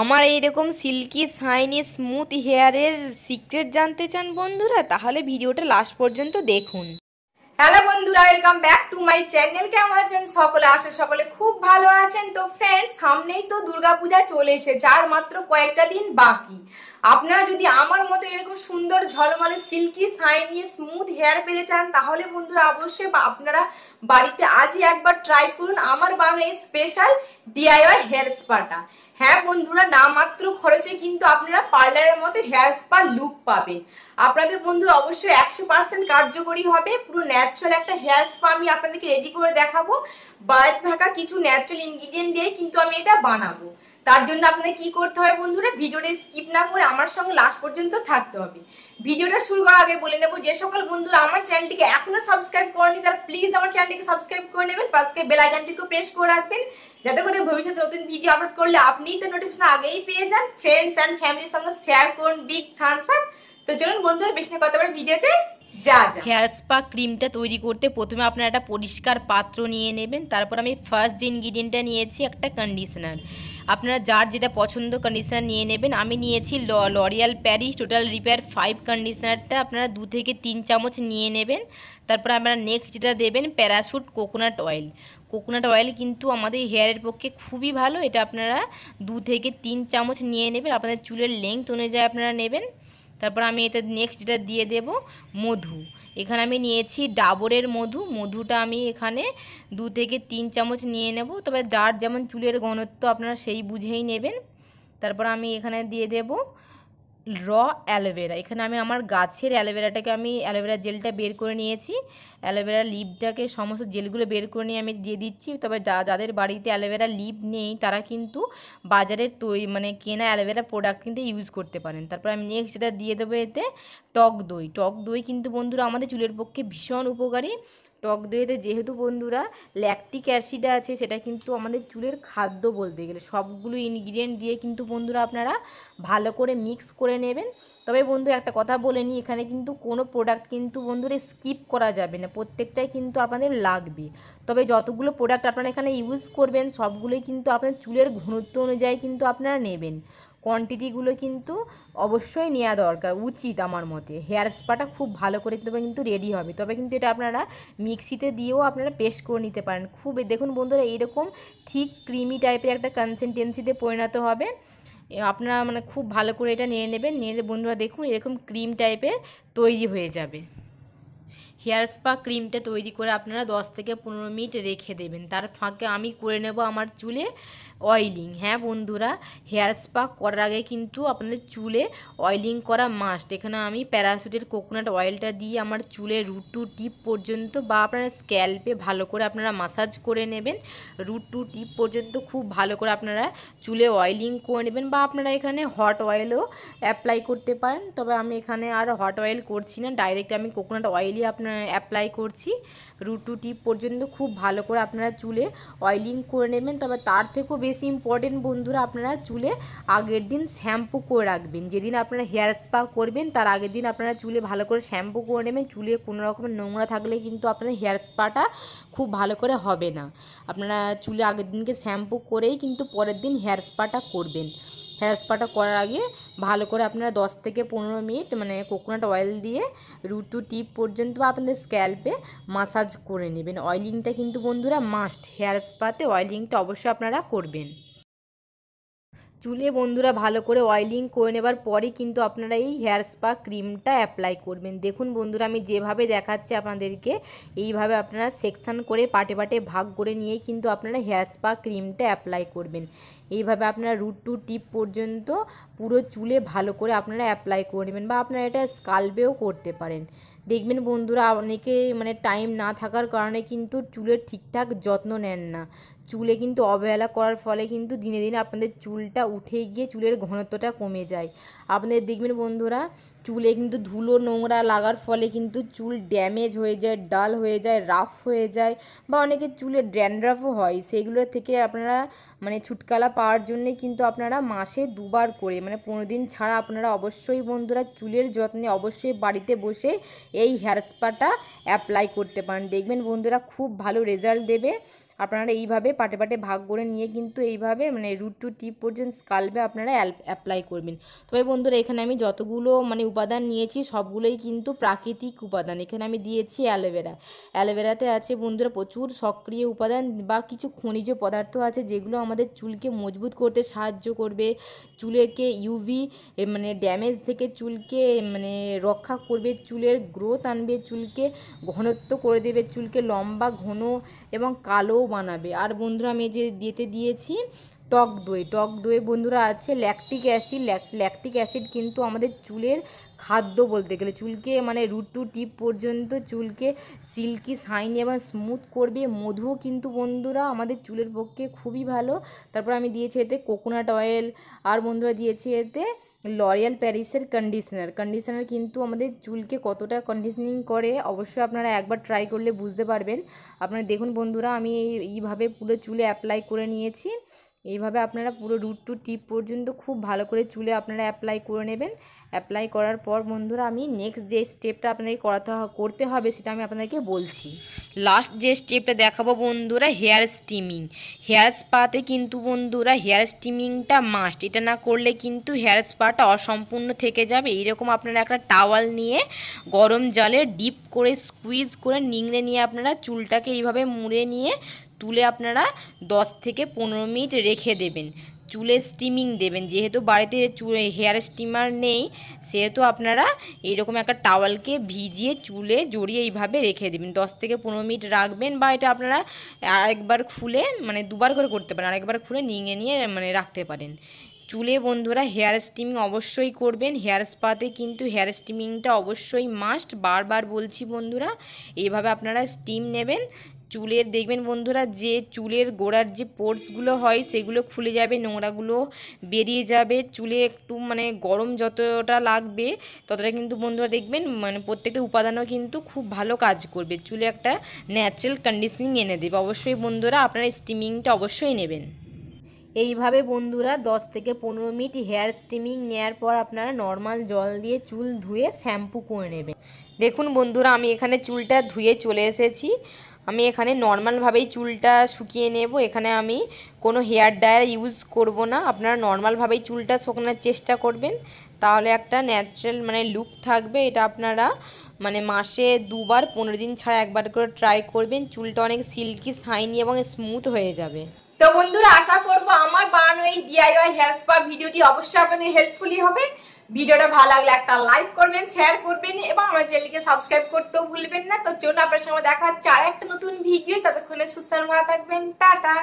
আমার এইরকম silky shiny smooth হেয়ারের সিক্রেট জানতে চান বন্ধুরা তাহলে ভিডিওটা লাস্ট পর্যন্ত দেখুন হ্যালো বন্ধুরা welcome back to my channel কেমন আছেন সকলে আসেন সকলে খুব ভালো আছেন তো ফ্রেন্ডস সামনেই তো দুর্গাপূজা চলে এসেছে আর মাত্র কয়েকটা দিন বাকি আপনারা যদি আমার মতো এরকম সুন্দর ঝলমলে সিল্কি শাইনি স্মুথ হেয়ার পেতে চান তাহলে বন্ধুরা অবশ্যই আপনারা বাড়িতে আজই একবার ট্রাই করুন আমার বানানো এই স্পেশাল ডিআইওয়াই হেয়ার স্পাটা হ্যাঁ বন্ধুরা না মাত্র খরচে কিন্তু আপনারা পার্লারের মতো হেয়ার স্পা লুক পাবেন আপনাদের বন্ধু অবশ্যই একশো পার্সেন্ট কার্যকরী হবে পুরো ন্যাচারাল একটা হেয়ার স্পা আমি আপনাদেরকে রেডি করে দেখাবো বাইরে থাকা কিছু ন্যাচারাল ইনগ্রিডিয়েন্ট দিয়ে কিন্তু আমি এটা বানাবো তার জন্য আপনাদের কি করতে হবে বন্ধুরা ভিডিওটা স্কিপ না করে আমার সঙ্গে লাস্ট পর্যন্ত থাকতে হবে ভিডিওটা শুরু করার আগে বলে নেবো যে সকল বন্ধুরা আমার চ্যানেলটিকে এখনো সাবস্ক্রাইব করেনি তারা প্লিজ আমার চ্যানেলটিকে সাবস্ক্রাইব করে নেবেন পাশে বেল আইকনটিকে প্রেস করে রাখবেন যাতে করে ভবিষ্যতে নতুন ভিডিও আপলোড করলে আপনিই তো নোটিফিকেশন আগেই পেয়ে যান ফ্রেন্ডস অ্যান্ড ফ্যামিলির সঙ্গে শেয়ার করুন বিগ থানস আপ তো চলুন বন্ধুরা বেশি কথা বলে ভিডিওতে যা হেয়ার স্পা ক্রিমটা তৈরি করতে প্রথমে আপনারা একটা পরিষ্কার পাত্র নিয়ে নেবেন তারপর আমি ফার্স্ট যে ইনগ্রিডিয়েন্টটা নিয়েছি একটা কন্ডিশনার আপনারা যার যেটা পছন্দ কন্ডিশনার নিয়ে নেবেন আমি নিয়েছি ল L'Oreal Paris total repair five কন্ডিশনারটা আপনারা দু থেকে তিন চামচ নিয়ে নেবেন তারপর আপনারা নেক্সট যেটা দেবেন Parachute coconut oil coconut oil কিন্তু আমাদের হেয়ারের পক্ষে খুবই ভালো এটা আপনারা দু থেকে তিন চামচ নিয়ে নেবেন আপনাদের চুলের লেংথ অনুযায়ী আপনারা নেবেন তারপর আমি এতে নেক্সট যেটা দিয়ে দেব মধু এখানে আমি নিয়েছি ডাবরের মধু মধুটা আমি এখানে দু থেকে তিন চামচ নিয়ে নেব তবে যার যেমন চুলের ঘনত্ব আপনারা সেই বুঝেই নেবেন তারপর আমি এখানে দিয়ে দেব র অ্যালোভেরা এখানে আমি আমার গাছের অ্যালোভেরাটাকে আমি অ্যালোভেরা জেলটা বের করে নিয়েছি অ্যালোভেরার লিপটাকে সমস্ত জেলগুলো বের করে নিয়ে আমি দিয়ে দিচ্ছি তবে যাদের বাড়িতে অ্যালোভেরা লিপ নেই তারা কিন্তু বাজারের তৈ মানে কেনা অ্যালোভেরা প্রোডাক্ট কিন্তু ইউজ করতে পারেন তারপর আমি নেক্সট যেটা দিয়ে দেবো এতে টক দই টক দই কিন্তু বন্ধুরা আমাদের চুলের পক্ষে ভীষণ উপকারী টক দইতে যেহেতু বন্ধুরা ল্যাকটিক অ্যাসিড আছে সেটা কিন্তু আমাদের চুলের খাদ্য বলতে গেলে সবগুলো ইনগ্রিডিয়েন্ট দিয়ে কিন্তু বন্ধুরা আপনারা ভালো করে মিক্স করে নেবেন তবে বন্ধু একটা কথা বলে নিই এখানে কিন্তু কোনো প্রোডাক্ট কিন্তু বন্ধুরা স্কিপ করা যাবে না প্রত্যেকটাই কিন্তু আপনাদের লাগবে তবে যতগুলো প্রোডাক্ট আপনারা এখানে ইউজ করবেন সবগুলোই কিন্তু আপনার চুলের ঘনত্ব অনুযায়ী কিন্তু আপনারা নেবেন কোয়ান্টিটিগুলো কিন্তু অবশ্যই নেওয়া দরকার উচিত আমার মতে হেয়ার স্পাটা খুব ভালো করে তবে কিন্তু রেডি হবে তবে কিন্তু এটা আপনারা মিক্সিতে দিয়েও আপনারা পেস্ট করে নিতে পারেন খুব দেখুন বন্ধুরা এইরকম ঠিক ক্রিমি টাইপের একটা কনসিস্টেন্সিতে পরিণত হবে আপনারা মানে খুব ভালো করে এটা নিয়ে নেবেন নিয়ে বন্ধুরা দেখুন এরকম ক্রিম টাইপের তৈরি হয়ে যাবে হেয়ার স্পা ক্রিমটা তৈরি করে আপনারা দশ থেকে পনেরো মিনিট রেখে দেবেন তার ফাঁকে আমি করে নেব আমার চুলে অয়েলিং হ্যাঁ বন্ধুরা হেয়ার স্পা করার আগে কিন্তু আপনাদের চুলে অয়েলিং করা মাস্ট এখানে আমি প্যারাসুটের কোকোনাট অয়েলটা দিয়ে আমার চুলে রুট টু টিপ পর্যন্ত বা আপনারা স্ক্যাল্পে ভালো করে আপনারা মাসাজ করে নেবেন রুট টু টিপ পর্যন্ত খুব ভালো করে আপনারা চুলে অয়েলিং করে নেবেন বা আপনারা এখানে হট অয়েলও অ্যাপ্লাই করতে পারেন তবে আমি এখানে আর হট অয়েল করছি না ডাইরেক্ট আমি কোকোনাট অয়েলই আপনার অ্যাপ্লাই করছি রুট টু টিপ পর্যন্ত খুব ভালো করে আপনারা চুলে অয়েলিং করে নেবেন তবে তার থেকেও বেশি ইম্পর্টেন্ট বন্ধুরা আপনারা চুলে আগের দিন শ্যাম্পু করে রাখবেন যেদিন আপনারা হেয়ার স্পা করবেন তার আগের দিন আপনারা চুলে ভালো করে শ্যাম্পু করে নেবেন চুলে কোনো রকমের নোংরা থাকলে কিন্তু আপনার হেয়ার স্পাটা খুব ভালো করে হবে না আপনারা চুলে আগের দিনকে শ্যাম্পু করেই কিন্তু পরের দিন হেয়ার স্পাটা করবেন হেয়ার স্পাটা করার আগে ভালো করে আপনারা দশ থেকে পনেরো মিনিট মানে কোকোনাট অয়েল দিয়ে রুটু টিপ পর্যন্ত আপনাদের স্ক্যাল্পে মাসাজ করে নেবেন অয়েলিংটা কিন্তু বন্ধুরা মাস্ট হেয়ার স্পাতে অয়েলিংটা অবশ্যই আপনারা করবেন চুলে বন্ধুরা ভালো করে অয়েলিং করে নেবার পরে কিন্তু আপনারা এই হেয়ার স্পা ক্রিমটা অ্যাপ্লাই করবেন দেখুন বন্ধুরা আমি যেভাবে দেখাচ্ছি আপনাদেরকে এইভাবে আপনারা সেকশান করে পাটে পাটে ভাগ করে নিয়ে কিন্তু আপনারা হেয়ার স্পা ক্রিমটা অ্যাপ্লাই করবেন এইভাবে আপনারা রুট টু টিপ পর্যন্ত পুরো চুলে ভালো করে আপনারা অ্যাপ্লাই করে নেবেন বা আপনারা এটা স্কালবেও করতে পারেন দেখবেন বন্ধুরা অনেকে মানে টাইম না থাকার কারণে কিন্তু চুলের ঠিকঠাক যত্ন নেন না চুলে কিন্তু অবহেলা করার ফলে কিন্তু দিনে দিনে আপনাদের চুলটা উঠে গিয়ে চুলের ঘনত্বটা কমে যায় আপনাদের দেখবেন বন্ধুরা চুলে কিন্তু ধুলো নোংরা লাগার ফলে কিন্তু চুল ড্যামেজ হয়ে যায় ডাল হয়ে যায় রাফ হয়ে যায় বা অনেকের চুলে ড্যান্ড্রাফও হয় সেগুলো থেকে আপনারা মানে ছুটকালা পাওয়ার জন্যে কিন্তু আপনারা মাসে দুবার করে মানে পনেরো দিন ছাড়া আপনারা অবশ্যই বন্ধুরা চুলের যত্নে অবশ্যই বাড়িতে বসে এই হেয়ার স্পাটা অ্যাপ্লাই করতে পারেন দেখবেন বন্ধুরা খুব ভালো রেজাল্ট দেবে আপনারা এইভাবে পাটে পাটে ভাগ করে নিয়ে কিন্তু এইভাবে মানে রুট টু টিপ পর্যন্ত স্কালবে আপনারা অ্যাপ্লাই করবেন তবে বন্ধুরা এখানে আমি যতগুলো মানে উপাদান নিয়েছি সবগুলোই কিন্তু প্রাকৃতিক উপাদান এখানে আমি দিয়েছি অ্যালোভেরা অ্যালোভেরাতে আছে বন্ধুরা প্রচুর সক্রিয় উপাদান বা কিছু খনিজ পদার্থ আছে যেগুলো আমাদের চুলকে মজবুত করতে সাহায্য করবে চুলেকে ইউভি মানে ড্যামেজ থেকে চুলকে মানে রক্ষা করবে চুলের গ্রোথ আনবে চুলকে ঘনত্ব করে দেবে চুলকে লম্বা ঘন এবং কালো বানাবে আর বন্ধুরা আমি যে দিতে দিয়েছি টক দই টক দই বন্ধুরা আছে ল্যাকটিক অ্যাসিড ল্যাকটিক অ্যাসিড কিন্তু আমাদের চুলের খাদ্য বলতে গেলে চুলকে মানে রুট টু টিপ পর্যন্ত চুলকে সিল্কি সাইন এবং স্মুথ করবে মধুও কিন্তু বন্ধুরা আমাদের চুলের পক্ষে খুবই ভালো তারপর আমি দিয়েছি এতে কোকোনাট অয়েল আর বন্ধুরা দিয়েছি এতে লরিয়াল প্যারিসের কন্ডিশনার কন্ডিশনার কিন্তু আমাদের চুলকে কতটা কন্ডিশনিং করে অবশ্যই আপনারা একবার ট্রাই করলে বুঝতে পারবেন আপনারা দেখুন বন্ধুরা আমি এইভাবে পুরো চুলে অ্যাপ্লাই করে নিয়েছি এইভাবে আপনারা পুরো রুট টু টিপ পর্যন্ত খুব ভালো করে চুলে আপনারা অ্যাপ্লাই করে নেবেন অ্যাপ্লাই করার পর বন্ধুরা আমি নেক্সট যে স্টেপটা আপনাকে করাতে করতে হবে সেটা আমি আপনাদেরকে বলছি লাস্ট যে স্টেপটা দেখাবো বন্ধুরা হেয়ার স্টিমিং হেয়ার স্পাতে কিন্তু বন্ধুরা হেয়ার স্টিমিংটা মাস্ট এটা না করলে কিন্তু হেয়ার স্পাটা অসম্পূর্ণ থেকে যাবে এইরকম আপনারা একটা টাওয়াল নিয়ে গরম জলে ডিপ করে স্কুইজ করে নিংড়ে নিয়ে আপনারা চুলটাকে এইভাবে মুড়ে নিয়ে তুলে আপনারা 10 থেকে পনেরো মিনিট রেখে দেবেন চুলে স্টিমিং দেবেন যেহেতু বাড়িতে চুলে হেয়ার স্টিমার নেই সেহেতু আপনারা এরকম একটা টাওয়ালকে ভিজিয়ে চুলে জড়িয়ে এইভাবে রেখে দেবেন 10 থেকে পনেরো মিনিট রাখবেন বা এটা আপনারা আরেকবার খুলে মানে দুবার করে করতে পারেন আরেকবার খুলে নিয়ে নিয়ে মানে রাখতে পারেন চুলে বন্ধুরা হেয়ার স্টিমিং অবশ্যই করবেন হেয়ার স্পাতে কিন্তু হেয়ার স্টিমিংটা অবশ্যই মাস্ট বারবার বলছি বন্ধুরা এইভাবে আপনারা স্টিম নেবেন চুলের দেখবেন বন্ধুরা যে চুলের গোড়ার যে পোর্টসগুলো হয় সেগুলো খুলে যাবে নোংরাগুলো বেরিয়ে যাবে চুলে একটু মানে গরম যতটা লাগবে ততটা কিন্তু বন্ধুরা দেখবেন মানে প্রত্যেকটা উপাদানও কিন্তু খুব ভালো কাজ করবে চুলে একটা ন্যাচারাল কন্ডিশনিং এনে দেবে অবশ্যই বন্ধুরা আপনারা স্টিমিংটা অবশ্যই নেবেন এইভাবে বন্ধুরা 10 থেকে পনেরো মিনিট হেয়ার স্টিমিং নেওয়ার পর আপনারা নর্মাল জল দিয়ে চুল ধুয়ে শ্যাম্পু করে নেবেন দেখুন বন্ধুরা আমি এখানে চুলটা ধুয়ে চলে এসেছি আমি এখানে নর্মালভাবেই চুলটা শুকিয়ে নেব এখানে আমি কোনো হেয়ার ড্রায়ার ইউজ করব না আপনারা নর্মালভাবেই চুলটা শোকানোর চেষ্টা করবেন তাহলে একটা ন্যাচারাল মানে লুক থাকবে এটা আপনারা মানে মাসে দুবার পনেরো দিন ছাড়া একবার করে ট্রাই করবেন চুলটা অনেক সিল্কি শাইনি এবং স্মুথ হয়ে যাবে তো বন্ধুরা আশা করবো আমার বানানো এই ডিআইওয়াই হেয়ার স্পা ভিডিওটি অবশ্যই আপনাদের হেল্পফুলি হবে ভিডিওটা ভালো লাগলে একটা লাইক করবেন শেয়ার করবেন এবং আমার চ্যানেলকে সাবস্ক্রাইব করতেও ভুলবেন না তো চলুন আপনার সঙ্গে দেখা হচ্ছে আর একটা নতুন ভিডিও ততক্ষণে সুস্থ ভালো থাকবেন টাটা